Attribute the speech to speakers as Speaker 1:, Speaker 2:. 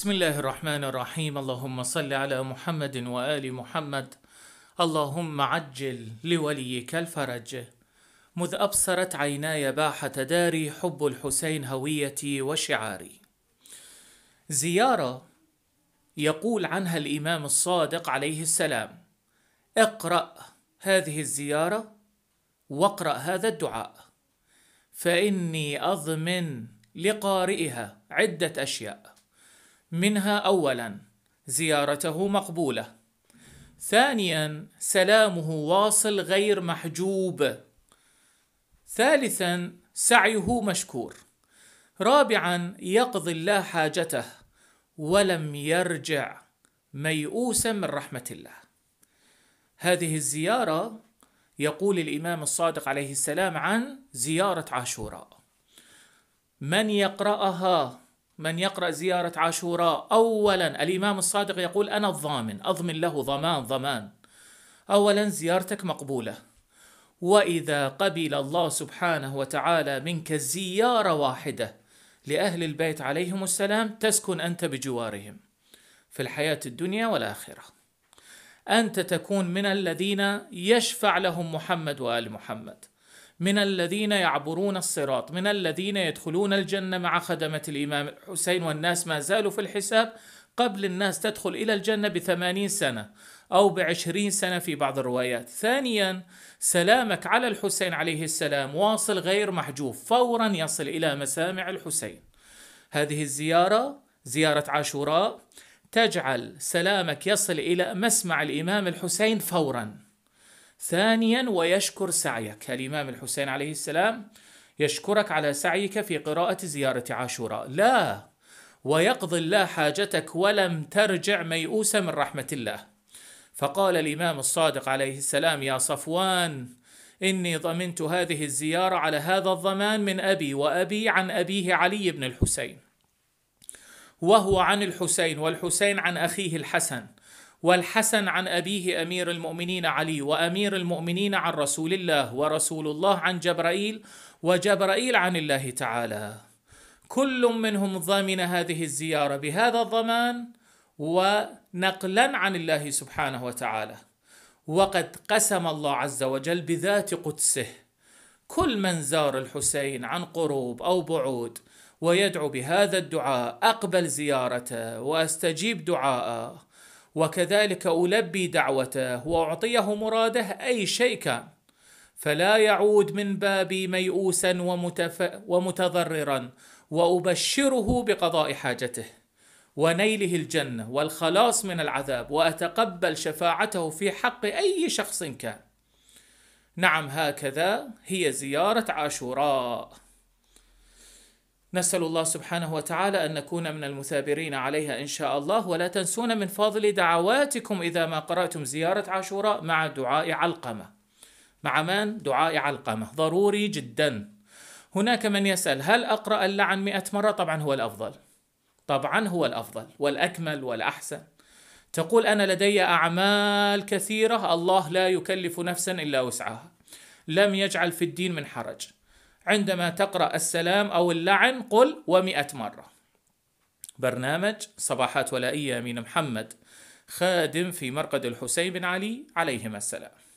Speaker 1: بسم الله الرحمن الرحيم اللهم صل على محمد وآل محمد اللهم عجل لوليك الفرج مذ أبصرت عيناي باحة داري حب الحسين هويتي وشعاري زيارة يقول عنها الإمام الصادق عليه السلام اقرأ هذه الزيارة واقرأ هذا الدعاء فإني أضمن لقارئها عدة أشياء منها اولا زيارته مقبوله ثانيا سلامه واصل غير محجوب ثالثا سعيه مشكور رابعا يقضي الله حاجته ولم يرجع ميؤوسا من رحمه الله هذه الزياره يقول الامام الصادق عليه السلام عن زياره عاشوراء من يقراها من يقرأ زيارة عاشوراء أولا الإمام الصادق يقول أنا الضامن أضمن له ضمان ضمان أولا زيارتك مقبولة وإذا قبل الله سبحانه وتعالى منك زيارة واحدة لأهل البيت عليهم السلام تسكن أنت بجوارهم في الحياة الدنيا والآخرة أنت تكون من الذين يشفع لهم محمد وآل محمد من الذين يعبرون الصراط من الذين يدخلون الجنة مع خدمة الإمام الحسين والناس ما زالوا في الحساب قبل الناس تدخل إلى الجنة بثمانين سنة أو بعشرين سنة في بعض الروايات ثانيا سلامك على الحسين عليه السلام واصل غير محجوف فورا يصل إلى مسامع الحسين هذه الزيارة زيارة عاشوراء تجعل سلامك يصل إلى مسمع الإمام الحسين فوراً ثانيا ويشكر سعيك الإمام الحسين عليه السلام يشكرك على سعيك في قراءة زيارة عاشوراء لا ويقضي الله حاجتك ولم ترجع ميؤوسا من رحمة الله فقال الإمام الصادق عليه السلام يا صفوان إني ضمنت هذه الزيارة على هذا الضمان من أبي وأبي عن أبيه علي بن الحسين وهو عن الحسين والحسين عن أخيه الحسن والحسن عن أبيه أمير المؤمنين علي وأمير المؤمنين عن رسول الله ورسول الله عن جبرائيل وجبرائيل عن الله تعالى كل منهم ضامن هذه الزيارة بهذا الضمان ونقلا عن الله سبحانه وتعالى وقد قسم الله عز وجل بذات قدسه كل من زار الحسين عن قروب او بعود ويدعو بهذا الدعاء اقبل زيارته واستجيب دعاءه وكذلك ألبي دعوته وأعطيه مراده أي شيء كان فلا يعود من بابي ميؤوسا ومتف... ومتضررا وأبشره بقضاء حاجته ونيله الجنة والخلاص من العذاب وأتقبل شفاعته في حق أي شخص كان نعم هكذا هي زيارة عاشوراء نسأل الله سبحانه وتعالى أن نكون من المثابرين عليها إن شاء الله ولا تنسونا من فاضل دعواتكم إذا ما قرأتم زيارة عاشوراء مع دعاء علقمة مع من؟ دعاء علقمة ضروري جدا هناك من يسأل هل أقرأ اللعن مئة مرة؟ طبعا هو الأفضل طبعا هو الأفضل والأكمل والأحسن تقول أنا لدي أعمال كثيرة الله لا يكلف نفسا إلا وسعها لم يجعل في الدين من حرج عندما تقرأ السلام أو اللعن قل ومئة مرة برنامج صباحات ولائية من محمد خادم في مرقد الحسين بن علي عليهما السلام